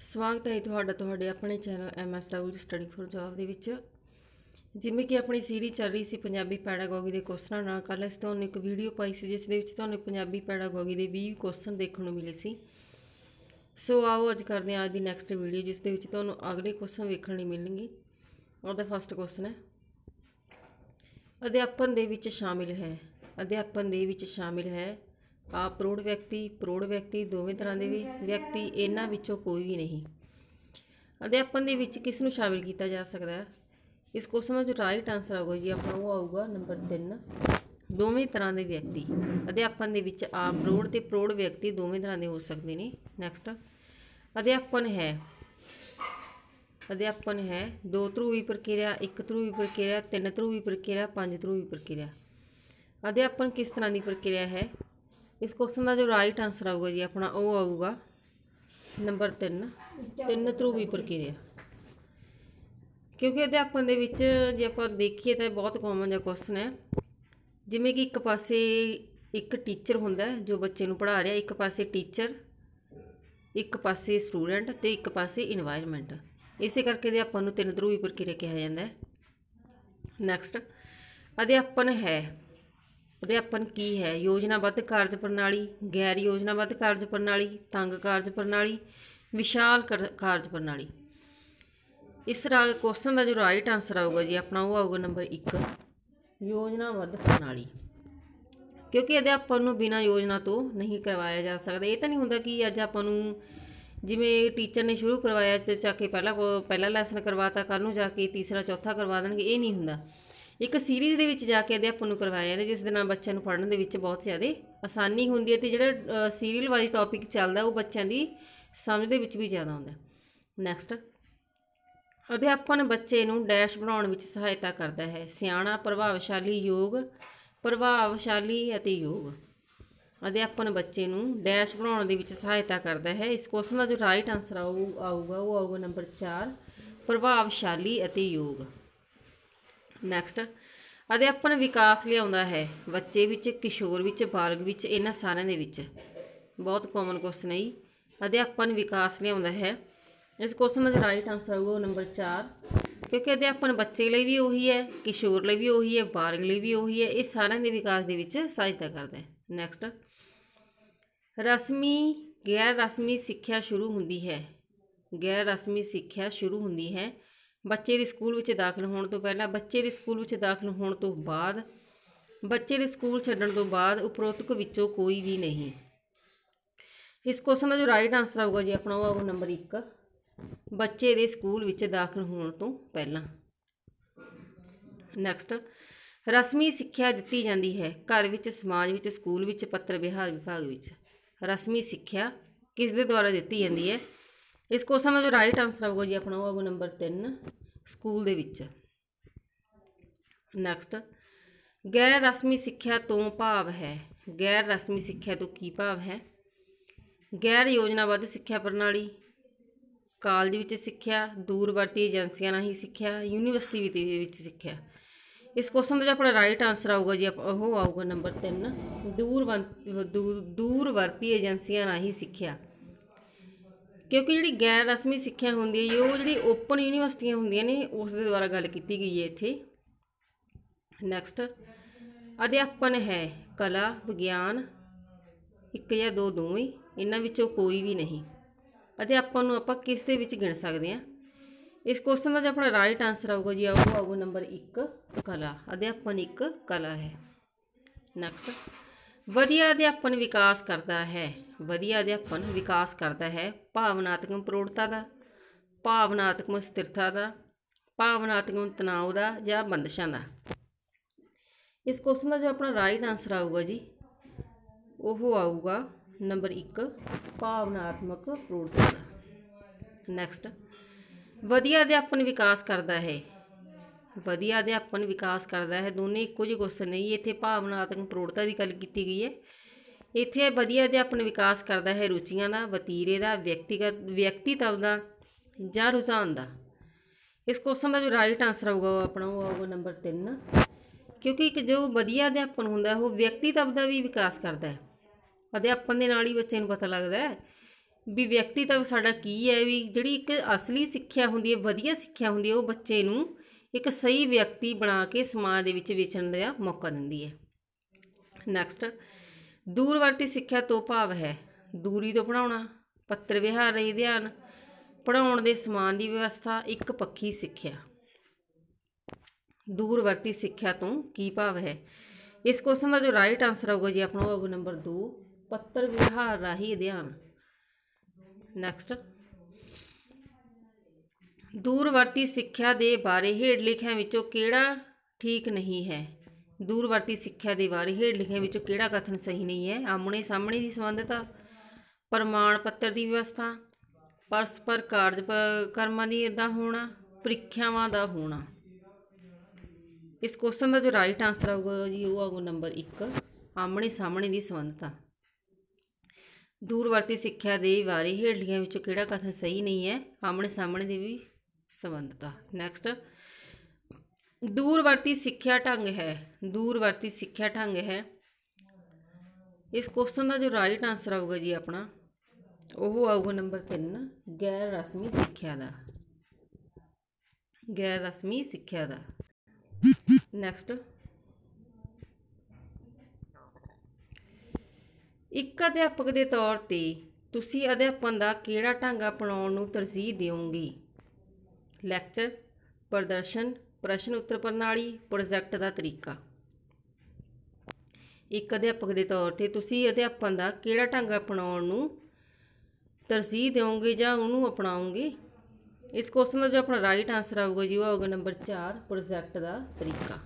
ਸਵਾਗਤ ਹੈ ਤੁਹਾਡਾ ਤੁਹਾਡੇ ਆਪਣੇ channel MS W study for job ਦੇ ਵਿੱਚ ਜਿਵੇਂ ਕਿ ਆਪਣੀ ਸੀਰੀਜ਼ ਚੱਲ ਰਹੀ ਸੀ ਪੰਜਾਬੀ ਪੈਡਾਗੋਗੀ ਦੇ ਕੁਐਸਚਨਾਂ ਨਾਲ ਕੱਲ ਅਸੀਂ ਤੁਹਾਨੂੰ ਇੱਕ ਵੀਡੀਓ ਪਾਈ ਸੀ ਜਿਸ ਦੇ ਵਿੱਚ ਤੁਹਾਨੂੰ ਪੰਜਾਬੀ ਪੈਡਾਗੋਗੀ ਦੇ 20 ਕੁਐਸਚਨ ਦੇਖਣ ਨੂੰ ਮਿਲੇ ਸੀ ਸੋ ਆਓ ਅੱਜ ਕਰਦੇ ਹਾਂ ਅੱਜ ਦੀ ਨੈਕਸਟ ਵੀਡੀਓ ਜਿਸ ਦੇ ਵਿੱਚ ਤੁਹਾਨੂੰ ਅਗਲੇ ਕੁਐਸਚਨ ਵੇਖਣ ਲਈ ਮਿਲਣਗੇ ਉਹਦਾ ਫਸਟ ਕੁਐਸਚਨ ਹੈ ਅਧਿਆਪਨ ਦੇ ਵਿੱਚ ਸ਼ਾਮਿਲ ਹੈ ਅਧਿਆਪਨ ਦੇ ਵਿੱਚ ਸ਼ਾਮਿਲ ਹੈ ਆ ਪ੍ਰੋੜ ਵਿਅਕਤੀ ਪ੍ਰੋੜ ਵਿਅਕਤੀ ਦੋਵੇਂ ਤਰ੍ਹਾਂ ਦੇ ਵੀ ਵਿਅਕਤੀ ਇਹਨਾਂ ਵਿੱਚੋਂ ਕੋਈ ਵੀ ਨਹੀਂ ਅਧਿਆਪਨ ਦੇ ਵਿੱਚ ਕਿਸ ਨੂੰ ਸ਼ਾਮਿਲ ਕੀਤਾ ਜਾ ਸਕਦਾ ਹੈ ਇਸ ਕੁਐਸਚਨ ਦਾ ਜੋ ਰਾਈਟ ਆਨਸਰ ਆਊਗਾ ਜੀ ਆਪਣਾ ਉਹ ਆਊਗਾ ਨੰਬਰ 3 ਦੋਵੇਂ ਤਰ੍ਹਾਂ ਦੇ ਵਿਅਕਤੀ ਅਧਿਆਪਨ ਦੇ ਵਿੱਚ ਆ ਪ੍ਰੋੜ ਤੇ ਪ੍ਰੋੜ ਵਿਅਕਤੀ ਦੋਵੇਂ ਤਰ੍ਹਾਂ ਦੇ ਹੋ ਸਕਦੇ ਨੇ ਨੈਕਸਟ ਅਧਿਆਪਨ ਹੈ ਅਧਿਆਪਨ ਹੈ ਦੋ ਧਰੂਵੀ ਪ੍ਰਕਿਰਿਆ ਇੱਕ ਧਰੂਵੀ ਪ੍ਰਕਿਰਿਆ ਤਿੰਨ ਧਰੂਵੀ ਪ੍ਰਕਿਰਿਆ ਪੰਜ ਧਰੂਵੀ ਪ੍ਰਕਿਰਿਆ ਅਧਿਆਪਨ ਕਿਸ ਤਰ੍ਹਾਂ ਦੀ ਪ੍ਰਕਿਰਿਆ ਹੈ ਇਸ ਕੁਐਸਚਨ ਦਾ ਜੋ ਰਾਈਟ ਆਨਸਰ ਆਊਗਾ ਜੀ ਆਪਣਾ ਉਹ ਆਊਗਾ ਨੰਬਰ 3 ਤਿੰਨ ਧਰੂਵੀ ਪ੍ਰਕਿਰਿਆ ਕਿਉਂਕਿ ਅਧਿਆਪਨ ਦੇ ਵਿੱਚ ਜੇ ਆਪਾਂ ਦੇਖੀਏ ਤਾਂ ਬਹੁਤ ਕਾਮਨ ਜਿਹਾ ਕੁਐਸਚਨ ਹੈ ਜਿਵੇਂ ਕਿ ਇੱਕ ਪਾਸੇ ਇੱਕ ਟੀਚਰ ਹੁੰਦਾ ਜੋ ਬੱਚੇ ਨੂੰ ਪੜ੍ਹਾ ਰਿਹਾ ਇੱਕ ਪਾਸੇ ਟੀਚਰ ਇੱਕ ਪਾਸੇ ਸਟੂਡੈਂਟ ਤੇ ਇੱਕ ਪਾਸੇ এনवायरमेंट ਇਸੇ ਕਰਕੇ ਦੇ ਆਪਾਂ ਨੂੰ ਤਿੰਨ ਧਰੂਵੀ ਪ੍ਰਕਿਰਿਆ ਕਿਹਾ ਜਾਂਦਾ ਹੈ ਨੈਕਸਟ ਅਧਿਆਪਨ ਹੈ ਅਧਿਆਪਨ ਕੀ ਹੈ ਯੋਜਨਾਬੱਧ ਕਾਰਜ ਪ੍ਰਣਾਲੀ ਗੈਰ ਯੋਜਨਾਬੱਧ ਕਾਰਜ ਪ੍ਰਣਾਲੀ ਤੰਗ ਕਾਰਜ ਪ੍ਰਣਾਲੀ ਵਿਸ਼ਾਲ ਕਾਰਜ ਪ੍ਰਣਾਲੀ ਇਸ ਰਾਗ ਕੁਐਸਚਨ ਦਾ ਜੋ ਰਾਈਟ ਆਨਸਰ ਆਊਗਾ ਜੀ ਆਪਣਾ ਉਹ ਆਊਗਾ ਨੰਬਰ 1 ਯੋਜਨਾਬੱਧ ਪ੍ਰਣਾਲੀ ਕਿਉਂਕਿ ਅਧਿਆਪਨ ਨੂੰ ਬਿਨਾ ਯੋਜਨਾ ਤੋਂ ਨਹੀਂ ਕਰਵਾਇਆ ਜਾ ਸਕਦਾ ਇਹ ਤਾਂ ਨਹੀਂ ਹੁੰਦਾ ਕਿ ਅੱਜ ਆਪਾਂ ਨੂੰ ਜਿਵੇਂ ਟੀਚਰ ਨੇ ਸ਼ੁਰੂ ਕਰਵਾਇਆ ਤੇ ਚਾਕੇ ਪਹਿਲਾ ਪਹਿਲਾ ਲੈਸਨ ਕਰਵਾਤਾ ਕੱਲ ਨੂੰ ਜਾ ਕੇ ਤੀਸਰਾ ਚੌਥਾ ਕਰਵਾ ਦੇਣਗੇ ਇਹ ਨਹੀਂ ਹੁੰਦਾ ਇੱਕ ਸੀਰੀਜ਼ ਦੇ ਵਿੱਚ ਜਾ ਕੇ ਅਧਿਆਪਨ ਨੂੰ ਕਰਵਾਇਆ ਜਾਂਦਾ ਜਿਸ ਦੇ ਨਾਲ ਬੱਚਿਆਂ ਨੂੰ ਪੜ੍ਹਨ ਦੇ ਵਿੱਚ ਬਹੁਤ ਜ਼ਿਆਦਾ ਆਸਾਨੀ ਹੁੰਦੀ ਹੈ ਤੇ ਜਿਹੜਾ ਸੀਰੀਅਲ ਵਾਲੀ ਟੌਪਿਕ ਚੱਲਦਾ ਉਹ ਬੱਚਿਆਂ ਦੀ ਸਮਝ ਦੇ ਵਿੱਚ ਵੀ ਜ਼ਿਆਦਾ ਆਉਂਦਾ ਨੈਕਸਟ ਅਧਿਆਪਨ ਬੱਚੇ ਨੂੰ ਡੈਸ਼ ਬਣਾਉਣ ਵਿੱਚ ਸਹਾਇਤਾ ਕਰਦਾ ਹੈ ਸਿਆਣਾ ਪ੍ਰਭਾਵਸ਼ਾਲੀ ਯੋਗ ਪ੍ਰਭਾਵਸ਼ਾਲੀ ਅਤੇ ਯੋਗ ਅਧਿਆਪਨ ਬੱਚੇ ਨੂੰ ਡੈਸ਼ ਬਣਾਉਣ ਦੇ ਵਿੱਚ ਸਹਾਇਤਾ ਕਰਦਾ ਹੈ ਇਸ ਕੁਐਸਚਨ ਦਾ ਜੋ ਰਾਈਟ ਆਨਸਰ ਆਊਗਾ ਉਹ ਆਊਗਾ ਨੰਬਰ 4 ਪ੍ਰਭਾਵਸ਼ਾਲੀ ਅਤੇ ਯੋਗ ਨੈਕਸਟ ਅਧਿਆਪਨ ਵਿਕਾਸ ਲਿਆਉਂਦਾ ਹੈ ਬੱਚੇ ਵਿੱਚ ਕਿਸ਼ੋਰ ਵਿੱਚ ਬਾਲਗ ਵਿੱਚ ਇਹਨਾਂ ਸਾਰਿਆਂ ਦੇ ਵਿੱਚ ਬਹੁਤ ਕਾਮਨ ਕੁਐਸਚਨ ਹੈ ਅਧਿਆਪਨ ਵਿਕਾਸ ਲਿਆਉਂਦਾ ਹੈ ਇਸ ਕੁਐਸਚਨ ਦਾ ਰਾਈਟ ਆਨਸਰ ਹੋਊਗਾ ਨੰਬਰ 4 ਕਿਉਂਕਿ ਅਧਿਆਪਨ ਬੱਚੇ ਲਈ ਵੀ ਉਹੀ ਹੈ ਕਿਸ਼ੋਰ ਲਈ ਵੀ ਉਹੀ ਹੈ ਬਾਲਗ ਲਈ ਵੀ ਉਹੀ ਹੈ ਇਹ ਸਾਰਿਆਂ ਦੇ ਵਿਕਾਸ ਦੇ ਵਿੱਚ ਸਹਾਇਤਾ ਕਰਦਾ ਹੈ ਨੈਕਸਟ ਰਸਮੀ ਗੈਰ ਰਸਮੀ ਸਿੱਖਿਆ ਸ਼ੁਰੂ ਹੁੰਦੀ ਹੈ ਗੈਰ ਰਸਮੀ ਸਿੱਖਿਆ ਸ਼ੁਰੂ ਹੁੰਦੀ ਹੈ ਬੱਚੇ ਦੇ ਸਕੂਲ ਵਿੱਚ ਦਾਖਲ ਹੋਣ ਤੋਂ ਪਹਿਲਾਂ ਬੱਚੇ ਦੇ ਸਕੂਲ ਵਿੱਚ ਦਾਖਲ ਹੋਣ ਤੋਂ ਬਾਅਦ ਬੱਚੇ ਦੇ ਸਕੂਲ ਛੱਡਣ ਤੋਂ ਬਾਅਦ ਉਪਰੋਕਤ ਵਿੱਚੋਂ ਕੋਈ ਵੀ ਨਹੀਂ ਇਸ ਕੁਐਸਚਨ ਦਾ ਜੋ ਰਾਈਟ ਆਨਸਰ ਆਊਗਾ ਜੀ ਆਪਣਾ ਉਹ ਆਊਗਾ ਨੰਬਰ 1 ਬੱਚੇ ਦੇ ਸਕੂਲ ਵਿੱਚ ਦਾਖਲ ਹੋਣ ਤੋਂ ਪਹਿਲਾਂ ਨੈਕਸਟ ਰਸਮੀ ਸਿੱਖਿਆ ਦਿੱਤੀ ਜਾਂਦੀ ਹੈ ਘਰ ਵਿੱਚ ਸਮਾਜ ਵਿੱਚ ਸਕੂਲ ਵਿੱਚ ਪੱਤਰ ਵਿਹਾਰ ਵਿਭਾਗ ਵਿੱਚ ਰਸਮੀ ਸਿੱਖਿਆ ਕਿਸ ਦੇ ਦੁਆਰਾ ਦਿੱਤੀ ਜਾਂਦੀ ਹੈ ਇਸ ਕੁਐਸਚਨ ਦਾ ਜੋ ਰਾਈਟ ਆਨਸਰ ਹੋਊਗਾ ਜੀ ਆਪਣਾ ਉਹ ਆਊਗਾ ਨੰਬਰ 3 ਸਕੂਲ ਦੇ ਵਿੱਚ ਨੈਕਸਟ ਗੈਰ ਰਸਮੀ ਸਿੱਖਿਆ ਤੋਂ ਭਾਵ ਹੈ ਗੈਰ ਰਸਮੀ ਸਿੱਖਿਆ ਤੋਂ ਕੀ ਭਾਵ ਹੈ ਗੈਰ ਯੋਜਨਾਬੱਧ ਸਿੱਖਿਆ ਪ੍ਰਣਾਲੀ ਕਾਲਜ ਵਿੱਚ ਸਿੱਖਿਆ ਦੂਰਵਰਤੀ ਏਜੰਸੀਆਂ ਰਾਹੀਂ ਸਿੱਖਿਆ ਯੂਨੀਵਰਸਿਟੀ ਦੇ ਵਿੱਚ ਸਿੱਖਿਆ ਇਸ ਕੁਐਸਚਨ ਦਾ ਜੋ ਆਪਣਾ ਰਾਈਟ ਆਨਸਰ ਆਊਗਾ ਜੀ ਉਹ ਆਊਗਾ ਨੰਬਰ 3 ਦੂਰ ਦੂਰਵਰਤੀ ਏਜੰਸੀਆਂ ਰਾਹੀਂ ਸਿੱਖਿਆ ਕਿਉਂਕਿ ਜਿਹੜੀ ਗੈਰ ਰਸਮੀ ਸਿੱਖਿਆ ਹੁੰਦੀ ਹੈ ਉਹ ਜਿਹੜੀ ਓਪਨ ਯੂਨੀਵਰਸਿਟੀਆਂ ਹੁੰਦੀਆਂ ਨੇ ਉਸ ਦੇ ਦੁਆਰਾ ਗੱਲ ਕੀਤੀ ਗਈ ਹੈ ਇੱਥੇ ਨੈਕਸਟ ਅਧਿਆਪਨ ਹੈ ਕਲਾ ਵਿਗਿਆਨ ਇੱਕ ਜਾਂ ਦੋ ਦੋਵੇਂ ਇਹਨਾਂ ਵਿੱਚੋਂ ਕੋਈ ਵੀ ਨਹੀਂ ਅਧਿਆਪਨ ਨੂੰ ਆਪਾਂ ਕਿਸ ਦੇ ਵਿੱਚ ਗਿਣ ਸਕਦੇ ਹਾਂ ਇਸ ਕੁਐਸਚਨ ਦਾ ਜੇ ਆਪਣਾ ਰਾਈਟ ਆਨਸਰ ਆਊਗਾ ਜੀ ਉਹ ਆਊਗਾ ਨੰਬਰ 1 ਕਲਾ ਅਧਿਆਪਨ ਇੱਕ ਕਲਾ ਹੈ ਨੈਕਸਟ ਵਧੀਆ ਅਧਿਆਪਨ ਵਿਕਾਸ ਕਰਦਾ ਹੈ ਵਧੀਆ ਅਧਿਆਪਨ ਵਿਕਾਸ ਕਰਦਾ ਹੈ ਭਾਵਨਾਤਮਕ ਪ੍ਰੋੜਤਾ ਦਾ ਭਾਵਨਾਤਮਕ ਸਥਿਰਤਾ ਦਾ ਭਾਵਨਾਤਮਕ ਤਣਾਅ ਦਾ ਜਾਂ ਬੰਦਸ਼ਾਂ ਦਾ ਇਸ ਕੁਐਸਚਨ ਦਾ ਜੋ ਆਪਣਾ ਰਾਈਟ ਆਨਸਰ ਆਊਗਾ ਜੀ ਉਹ ਆਊਗਾ ਨੰਬਰ 1 ਭਾਵਨਾਤਮਕ ਪ੍ਰੋੜਤਾ ਦਾ ਨੈਕਸਟ ਵਧੀਆ ਅਧਿਆਪਨ ਵਿਕਾਸ ਕਰਦਾ ਹੈ ਵਧੀਆ ਅਧਿਆਪਨ ਵਿਕਾਸ ਕਰਦਾ ਹੈ ਦੋਨੇ ਇੱਕੋ ਜਿਹੇ ਕੁਐਸਚਨ ਨਹੀਂ ਇੱਥੇ ਭਾਵਨਾਤਮਕ ਪ੍ਰੋੜਤਾ ਦੀ ਗੱਲ ਕੀਤੀ ਗਈ ਹੈ ਇੱਥੇ ਵਧੀਆ ਅਧਿਆਪਨ ਵਿਕਾਸ ਕਰਦਾ ਹੈ ਰੁਚੀਆਂ ਦਾ ਵਤੀਰੇ ਦਾ ਵਿਅਕਤੀਗਤ ਵਿਅਕਤੀਤਵ ਦਾ ਜਾਂ ਰੁਝਾਨ ਦਾ ਇਸ ਕੁਐਸਚਨ ਦਾ ਜੋ ਰਾਈਟ ਆਨਸਰ ਹੋਊਗਾ ਉਹ ਆਪਣਾ ਉਹ ਨੰਬਰ 3 ਕਿਉਂਕਿ ਇੱਕ ਜੋ ਵਧੀਆ ਅਧਿਆਪਨ ਹੁੰਦਾ ਉਹ ਵਿਅਕਤੀਤਵ ਦਾ ਵੀ ਵਿਕਾਸ ਕਰਦਾ ਹੈ ਅਧਿਆਪਨ ਦੇ ਨਾਲ ਹੀ ਬੱਚੇ ਨੂੰ ਪਤਾ ਲੱਗਦਾ ਹੈ ਵੀ ਵਿਅਕਤੀਤਵ ਸਾਡਾ ਕੀ ਹੈ ਵੀ ਜਿਹੜੀ ਇੱਕ ਅਸਲੀ ਸਿੱਖਿਆ ਹੁੰਦੀ ਹੈ ਵਧੀਆ ਸਿੱਖਿਆ ਹੁੰਦੀ ਹੈ ਉਹ ਬੱਚੇ ਨੂੰ ਇੱਕ ਸਹੀ ਵਿਅਕਤੀ ਬਣਾ ਕੇ ਸਮਾਜ ਦੇ ਵਿੱਚ ਵਿਚਰਨ ਦਾ ਮੌਕਾ ਦਿੰਦੀ ਹੈ ਨੈਕਸਟ ਦੂਰਵਰਤੀ ਸਿੱਖਿਆ ਤੋਂ ਭਾਵ ਹੈ ਦੂਰੀ ਤੋਂ ਪੜਾਉਣਾ ਪੱਤਰ ਵਿਹਾਰ ਰਹੀ ਧਿਆਨ ਪੜਾਉਣ ਦੇ ਸਮਾਨ ਦੀ ਵਿਵਸਥਾ ਇੱਕ ਪੱਖੀ ਸਿੱਖਿਆ ਦੂਰਵਰਤੀ ਸਿੱਖਿਆ ਤੋਂ ਕੀ ਭਾਵ ਹੈ ਇਸ ਕੁਐਸਚਨ ਦਾ ਜੋ ਰਾਈਟ ਆਨਸਰ ਹੋਊਗਾ ਜੀ ਆਪਣਾ ਹੋਊਗਾ ਨੰਬਰ 2 ਪੱਤਰ ਵਿਹਾਰ ਰਹੀ ਧਿਆਨ ਨੈਕਸਟ ਦੂਰਵਰਤੀ ਸਿੱਖਿਆ ਦੇ ਬਾਰੇ ਹੇਠ ਲਿਖਿਆਂ ਵਿੱਚੋਂ ਕਿਹੜਾ ਠੀਕ ਨਹੀਂ ਹੈ ਦੂਰਵਰਤੀ ਸਿੱਖਿਆ ਦੇ ਬਾਰੇ ਹੇਠ ਲਿਖਿਆਂ ਵਿੱਚੋਂ ਕਿਹੜਾ ਕਥਨ ਸਹੀ ਨਹੀਂ ਹੈ ਆਮਣੇ ਸਾਹਮਣੇ ਦੀ ਸੰਬੰਧਤਾ ਪ੍ਰਮਾਣ ਪੱਤਰ ਦੀ ਵਿਵਸਥਾ ਪਰਸਪਰ ਕਾਰਜ ਕਰਮਾਂ ਦੀ ਇਦਾਂ ਹੋਣਾ ਪ੍ਰੀਖਿਆਵਾਂ ਦਾ ਹੋਣਾ ਇਸ ਕੁਐਸਚਨ ਦਾ ਜੋ ਰਾਈਟ ਆਨਸਰ ਆਊਗਾ ਜੀ ਉਹ ਆਊਗਾ ਨੰਬਰ 1 ਆਮਣੇ ਸਾਹਮਣੇ ਦੀ ਸੰਬੰਧਤਾ ਦੂਰਵਰਤੀ ਸਿੱਖਿਆ ਦੇ ਬਾਰੇ ਹੇਠ ਲਿਖਿਆਂ ਵਿੱਚੋਂ ਕਿਹੜਾ ਕਥਨ ਸਹੀ ਨਹੀਂ ਹੈ ਆਮਣੇ ਸਾਹਮਣੇ ਦੀ ਵੀ ਸੰਬੰਧਤਾ ਨੈਕਸਟ ਦੂਰਵਰਤੀ ਸਿੱਖਿਆ ਢੰਗ ਹੈ ਦੂਰਵਰਤੀ ਸਿੱਖਿਆ ਢੰਗ ਹੈ ਇਸ ਕੁਐਸਚਨ ਦਾ ਜੋ ਰਾਈਟ ਆਨਸਰ ਆਊਗਾ ਜੀ ਆਪਣਾ ਉਹ ਆਊਗਾ ਨੰਬਰ 3 ਗੈਰ ਰਸਮੀ ਸਿੱਖਿਆ ਦਾ ਗੈਰ ਰਸਮੀ ਸਿੱਖਿਆ ਦਾ ਨੈਕਸਟ ਇੱਕ ਅਧਿਆਪਕ ਦੇ ਤੌਰ ਤੇ ਤੁਸੀਂ ਅਧਿਆਪਨ ਦਾ ਕਿਹੜਾ ਢੰਗ ਅਪਣਾਉਣ ਨੂੰ ਤਰਜੀਹ ਦਿਓਗੇ ਲੈਕਚਰ ਪ੍ਰਦਰਸ਼ਨ ਪ੍ਰਸ਼ਨ ਉੱਤਰ ਪ੍ਰਣਾਲੀ ਪ੍ਰੋਜੈਕਟ ਦਾ ਤਰੀਕਾ ਇੱਕ ਅਧਿਆਪਕ ਦੇ ਤੌਰ ਤੇ ਤੁਸੀਂ ਅਧਿਆਪਨ ਦਾ ਕਿਹੜਾ ਢੰਗ ਅਪਣਾਉਣ ਨੂੰ ਤਰਜੀਹ ਦਿਓਗੇ ਜਾਂ ਉਹਨੂੰ ਅਪਣਾਓਗੇ ਇਸ ਕੁਐਸਚਨ ਦਾ ਜੋ ਆਪਣਾ ਰਾਈਟ ਆਨਸਰ ਆਊਗਾ ਜੀ ਉਹ ਆਊਗਾ ਨੰਬਰ 4 ਪ੍ਰੋਜੈਕਟ ਦਾ ਤਰੀਕਾ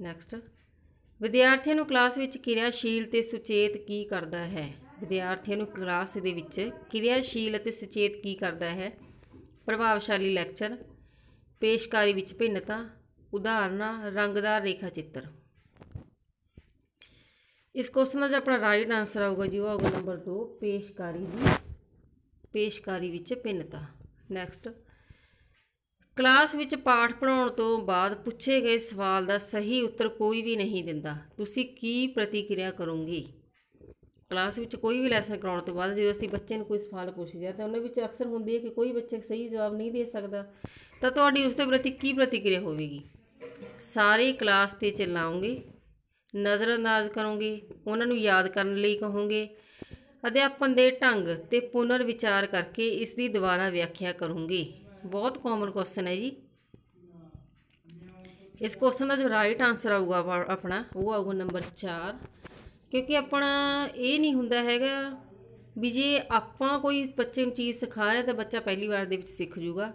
ਨੈਕਸਟ ਵਿਦਿਆਰਥੀਆਂ ਨੂੰ ਕਲਾਸ ਵਿੱਚ ਕਿਰਿਆਸ਼ੀਲ ਤੇ ਸੁਚੇਤ ਕੀ ਕਰਦਾ ਹੈ ਵਿਦਿਆਰਥੀਆਂ ਨੂੰ ਕਲਾਸ ਦੇ ਵਿੱਚ ਕਿਰਿਆਸ਼ੀਲ ਅਤੇ ਸੁਚੇਤ ਕੀ ਕਰਦਾ ਹੈ ਪ੍ਰਭਾਵਸ਼ਾਲੀ ਲੈਕਚਰ ਪੇਸ਼ਕਾਰੀ ਵਿੱਚ ਭਿੰਨਤਾ ਉਦਾਹਰਨਾਂ ਰੰਗਦਾਰ ਰੇਖਾ ਚਿੱਤਰ ਇਸ ਕੁਐਸਚਨ ਦਾ ਆਪਣਾ ਰਾਈਟ ਆਨਸਰ ਆਊਗਾ ਜੀ ਉਹ ਆਊਗਾ ਨੰਬਰ 2 ਪੇਸ਼ਕਾਰੀ ਦੀ ਪੇਸ਼ਕਾਰੀ ਵਿੱਚ ਭਿੰਨਤਾ ਨੈਕਸਟ ਕਲਾਸ ਵਿੱਚ ਪਾਠ ਪੜਾਉਣ ਤੋਂ ਬਾਅਦ ਪੁੱਛੇ ਗਏ ਸਵਾਲ ਦਾ ਸਹੀ ਉੱਤਰ ਕੋਈ ਵੀ ਨਹੀਂ ਦਿੰਦਾ ਤੁਸੀਂ ਕੀ ਪ੍ਰਤੀਕਿਰਿਆ ਕਰੋਗੇ ਕਲਾਸ ਵਿੱਚ ਕੋਈ ਵੀ ਲੈਸਨ ਕਰਾਉਣ ਤੋਂ ਬਾਅਦ ਜਦੋਂ ਅਸੀਂ ਬੱਚੇ ਨੂੰ ਕੋਈ ਸਵਾਲ ਪੁੱਛਦੇ ਆ ਤਾਂ ਉਹਨਾਂ ਵਿੱਚ ਅਕਸਰ ਹੁੰਦੀ ਹੈ ਕਿ ਕੋਈ ਬੱਚਾ ਸਹੀ ਜਵਾਬ ਨਹੀਂ ਦੇ ਸਕਦਾ ਤਾਂ ਤੁਹਾਡੀ ਉਸ ਦੇ ਪ੍ਰਤੀ ਕੀ ਪ੍ਰਤੀਕਿਰਿਆ ਹੋਵੇਗੀ ਸਾਰੀ ਕਲਾਸ ਤੇ ਚਿਲਾਉਂਗੇ ਨਜ਼ਰ ਅੰਦਾਜ਼ ਕਰੋਗੇ ਉਹਨਾਂ ਨੂੰ ਯਾਦ ਕਰਨ ਲਈ ਕਹੋਗੇ ਅਧਿਆਪਨ ਦੇ ਢੰਗ ਤੇ ਪੁਨਰ ਵਿਚਾਰ ਕਰਕੇ ਇਸ ਦੀ ਦੁਬਾਰਾ ਵਿਆਖਿਆ ਕਰੋਗੇ ਬਹੁਤ ਕਾਮਨ ਕੁਐਸਚਨ ਹੈ ਜੀ ਇਸ ਕੁਐਸਚਨ ਦਾ ਜੋ ਰਾਈਟ ਆਨਸਰ ਆਊਗਾ ਆਪਣਾ ਉਹ ਆਊਗਾ ਨੰਬਰ 4 ਕਿਉਂਕਿ ਆਪਣਾ ਇਹ ਨਹੀਂ ਹੁੰਦਾ ਹੈਗਾ ਵੀ ਜੇ ਆਪਾਂ ਕੋਈ ਬੱਚੇ ਨੂੰ ਚੀਜ਼ ਸਿਖਾ ਰਹੇ ਤਾਂ ਬੱਚਾ ਪਹਿਲੀ ਵਾਰ ਦੇ ਵਿੱਚ ਸਿੱਖ ਜੂਗਾ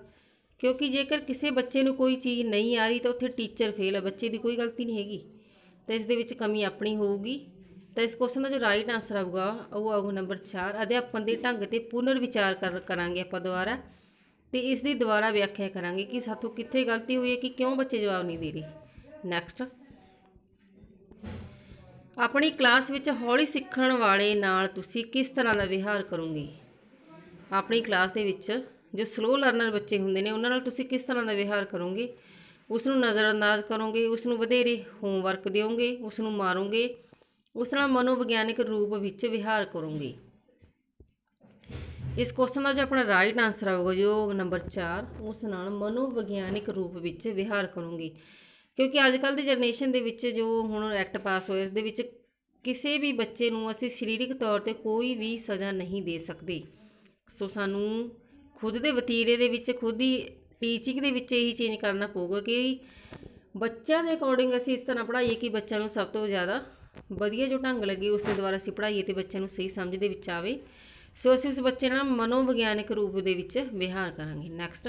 ਕਿਉਂਕਿ ਜੇਕਰ ਕਿਸੇ ਬੱਚੇ ਨੂੰ ਕੋਈ ਚੀਜ਼ ਨਹੀਂ ਆ ਰਹੀ ਤਾਂ ਉੱਥੇ ਟੀਚਰ ਫੇਲ ਹੈ ਬੱਚੇ ਦੀ ਕੋਈ ਗਲਤੀ ਨਹੀਂ ਹੈਗੀ ਤਾਂ ਇਸ ਦੇ ਵਿੱਚ ਕਮੀ ਆਪਣੀ ਹੋਊਗੀ ਤਾਂ ਇਸ ਕੁਐਸਚਨ ਦਾ ਜੋ ਰਾਈਟ ਆਨਸਰ ਆਊਗਾ ਉਹ ਆਊਗਾ ਨੰਬਰ 4 ਅਧਿਆਪਨ ਦੇ ਢੰਗ ਤੇ ਪੁਨਰ ਵਿਚਾਰ ਕਰਾਂਗੇ ਆਪਾਂ ਦੁਬਾਰਾ ਤੇ ਇਸ ਦੀ ਦੁਬਾਰਾ ਵਿਆਖਿਆ ਕਰਾਂਗੇ ਕਿ ਸਾਥੋਂ ਕਿੱਥੇ ਗਲਤੀ ਹੋਈ ਹੈ ਕਿ ਕਿਉਂ ਬੱਚੇ ਜਵਾਬ ਨਹੀਂ ਦੇ ਰਹੇ ਨੈਕਸਟ ਆਪਣੀ ਕਲਾਸ ਵਿੱਚ ਹੌਲੀ ਸਿੱਖਣ ਵਾਲੇ ਨਾਲ ਤੁਸੀਂ ਕਿਸ ਤਰ੍ਹਾਂ ਦਾ ਵਿਹਾਰ ਕਰੋਗੇ ਆਪਣੀ ਕਲਾਸ ਦੇ ਵਿੱਚ ਜੋ ਸਲੋ ਲਰਨਰ ਬੱਚੇ ਹੁੰਦੇ ਨੇ ਉਹਨਾਂ ਨਾਲ ਤੁਸੀਂ ਕਿਸ ਤਰ੍ਹਾਂ ਦਾ ਵਿਹਾਰ ਕਰੋਗੇ ਉਸ ਨੂੰ ਨਜ਼ਰਅੰਦਾਜ਼ ਕਰੋਗੇ ਉਸ ਨੂੰ ਵਧੇਰੇ ਹੋਮਵਰਕ ਦਿਓਗੇ ਉਸ ਨੂੰ ਮਾਰੋਗੇ ਉਸ ਨਾਲ ਮਨੋਵਿਗਿਆਨਿਕ ਰੂਪ ਵਿੱਚ ਵਿਹਾਰ ਕਰੋਗੇ ਇਸ ਕੁਐਸਚਨ ਦਾ ਜੋ ਆਪਣਾ ਰਾਈਟ ਆਨਸਰ ਆਊਗਾ ਜੋ ਨੰਬਰ 4 ਉਸ ਨਾਲ ਮਨੋਵਿਗਿਆਨਿਕ ਰੂਪ ਵਿੱਚ ਵਿਹਾਰ ਕਰੋਗੇ ਕਿਉਂਕਿ ਅੱਜ ਕੱਲ ਦੀ ਜਨਰੇਸ਼ਨ ਦੇ ਵਿੱਚ ਜੋ ਹੁਣ ਐਕਟ ਪਾਸ ਹੋਇਆ ਉਸ ਦੇ ਵਿੱਚ ਕਿਸੇ ਵੀ ਬੱਚੇ ਨੂੰ ਅਸੀਂ ਸਰੀਰਕ ਤੌਰ ਤੇ ਕੋਈ ਵੀ ਸਜ਼ਾ ਨਹੀਂ ਦੇ ਸਕਦੇ ਸੋ ਸਾਨੂੰ ਖੁਦ ਦੇ ਵਤੀਰੇ ਦੇ ਵਿੱਚ ਖੁਦ ਹੀ ਟੀਚਿੰਗ ਦੇ ਵਿੱਚ ਇਹੀ ਚੇਂਜ ਕਰਨਾ ਪਊਗਾ ਕਿ ਬੱਚਿਆਂ ਦੇ ਅਕੋਰਡਿੰਗ ਅਸੀਂ ਇਸ ਤਰ੍ਹਾਂ ਪੜ੍ਹਾਈਏ ਕਿ ਬੱਚਿਆਂ ਨੂੰ ਸਭ ਤੋਂ ਜ਼ਿਆਦਾ ਵਧੀਆ ਜੋ ਢੰਗ ਲੱਗੇ ਉਸ ਦੇ ਦੁਆਰਾ ਅਸੀਂ ਪੜ੍ਹਾਈਏ ਤੇ ਬੱਚਿਆਂ ਨੂੰ ਸਹੀ ਸਮਝ ਦੇ ਵਿੱਚ ਆਵੇ ਸੋ ਅਸੀਂ ਉਸ ਬੱਚੇ ਨਾਲ ਮਨੋਵਿਗਿਆਨਿਕ ਰੂਪ ਦੇ ਵਿੱਚ ਵਿਹਾਰ ਕਰਾਂਗੇ ਨੈਕਸਟ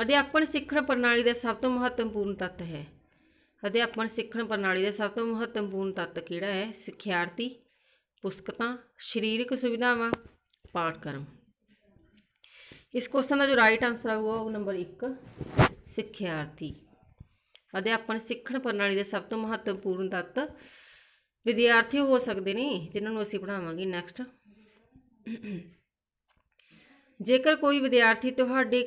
ਅਧਿਆਪਨ ਸਿੱਖਣ ਪ੍ਰਣਾਲੀ ਦਾ ਸਭ ਤੋਂ ਮਹੱਤਵਪੂਰਨ ਤੱਤ ਹੈ ਅਧਿਆਪਨ ਸਿੱਖਣ ਪ੍ਰਣਾਲੀ ਦਾ ਸਭ ਤੋਂ ਮਹੱਤਵਪੂਰਨ ਤੱਤ ਕਿਹੜਾ ਹੈ ਸਿੱਖਿਆਰਥੀ ਪੁਸਤਕਾਂ ਸਰੀਰਕ ਸੁਵਿਧਾਵਾਂ ਪਾਠਕ੍ਰਮ ਇਸ ਕੁਐਸਚਨ ਦਾ ਜੋ ਰਾਈਟ ਆਨਸਰ ਆਊਗਾ ਉਹ ਨੰਬਰ 1 ਸਿੱਖਿਆਰਥੀ ਅਧਿਆਪਨ ਸਿੱਖਣ ਪ੍ਰਣਾਲੀ ਦੇ ਸਭ ਤੋਂ ਮਹੱਤਵਪੂਰਨ ਤੱਤ ਵਿਦਿਆਰਥੀ ਹੋ ਸਕਦੇ ਨੇ ਜਿਨ੍ਹਾਂ ਨੂੰ ਅਸੀਂ ਪੜਾਵਾਂਗੇ ਨੈਕਸਟ ਜੇਕਰ ਕੋਈ ਵਿਦਿਆਰਥੀ ਤੁਹਾਡੇ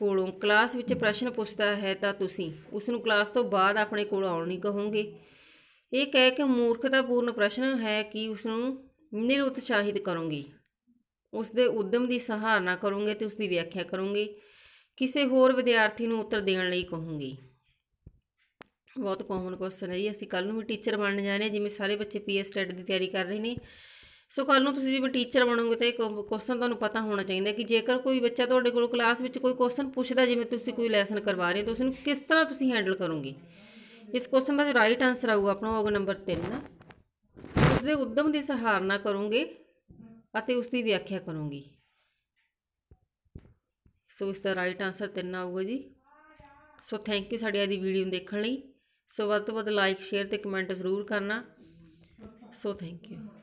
ਕੋਲੋਂ ਕਲਾਸ ਵਿੱਚ ਪ੍ਰਸ਼ਨ ਪੁੱਛਦਾ ਹੈ ਤਾਂ ਤੁਸੀਂ ਉਸ ਨੂੰ ਕਲਾਸ ਤੋਂ ਬਾਅਦ ਆਪਣੇ ਕੋਲ ਆਉਣ ਨਹੀਂ ਕਹੋਗੇ ਇਹ ਕਹਿ ਕੇ ਮੂਰਖਤਾਪੂਰਨ ਪ੍ਰਸ਼ਨ ਹੈ ਕਿ ਉਸ ਨੂੰ ਨਿਰਉਤਸ਼ਾਹਿਤ ਕਰੋਗੇ ਉਸ ਦੇ ਉਦਮ ਦੀ ਸਹਾਰਨਾ ਕਰੋਗੇ ਤੇ ਉਸ ਦੀ ਵਿਆਖਿਆ ਕਰੋਗੇ ਕਿਸੇ ਹੋਰ ਵਿਦਿਆਰਥੀ ਨੂੰ ਉੱਤਰ ਦੇਣ ਲਈ ਕਹੋਗੇ ਬਹੁਤ ਕਾਮਨ ਕੁਐਸਚਨ ਹੈ ਜੀ ਅਸੀਂ ਕੱਲ ਨੂੰ ਵੀ ਟੀਚਰ ਬਣਨ ਜਾ ਰਹੇ ਹਾਂ ਜਿਵੇਂ ਸਾਰੇ ਬੱਚੇ ਪੀਐਸ ਟੈਟ ਦੀ ਤਿਆਰੀ ਕਰ ਰਹੇ ਨੇ ਸੋ ਕੱਲ ਨੂੰ ਤੁਸੀਂ ਜਿਵੇਂ ਟੀਚਰ ਬਣੋਗੇ ਤੇ ਕੁਐਸਚਨ ਤੁਹਾਨੂੰ ਪਤਾ ਹੋਣਾ ਚਾਹੀਦਾ ਕਿ ਜੇਕਰ ਕੋਈ ਬੱਚਾ ਤੁਹਾਡੇ ਕੋਲ ਕਲਾਸ ਵਿੱਚ ਕੋਈ ਕੁਐਸਚਨ ਪੁੱਛਦਾ ਜਿਵੇਂ ਤੁਸੀਂ ਕੋਈ ਲੈਸਨ ਕਰਵਾ ਰਹੇ ਹੋ ਤਾਂ ਉਸ ਨੂੰ ਕਿਸ ਤਰ੍ਹਾਂ ਤੁਸੀਂ ਹੈਂਡਲ ਕਰੋਗੇ ਇਸ ਕੁਐਸਚਨ ਦਾ ਜੋ ਰਾਈਟ ਆਨਸਰ ਆਊਗਾ ਆਪਣਾ ਹੋਊਗਾ ਨੰਬਰ 3 ਉਸ ਦੇ ਉਦਮ ਦੀ ਸਹਾਰਨਾ ਕਰੋਗੇ ਅਤੇ ਉਸ ਦੀ ਵਿਆਖਿਆ ਕਰੋਗੇ ਸੋ ਇਸ ਦਾ ਰਾਈਟ ਆਨਸਰ 3 ਆਊਗਾ ਜੀ ਸੋ ਥੈਂਕ ਯੂ ਸਾਡੀ ਅੱਜ ਦੀ ਵੀਡੀਓ ਦੇਖਣ ਲਈ ਸੋ ਵੱਧ ਤੋਂ ਵੱਧ ਲਾਈਕ ਸ਼ੇਅਰ ਤੇ ਕਮੈਂਟ ਜ਼ਰੂਰ ਕਰਨਾ ਸੋ ਥੈਂਕ ਯੂ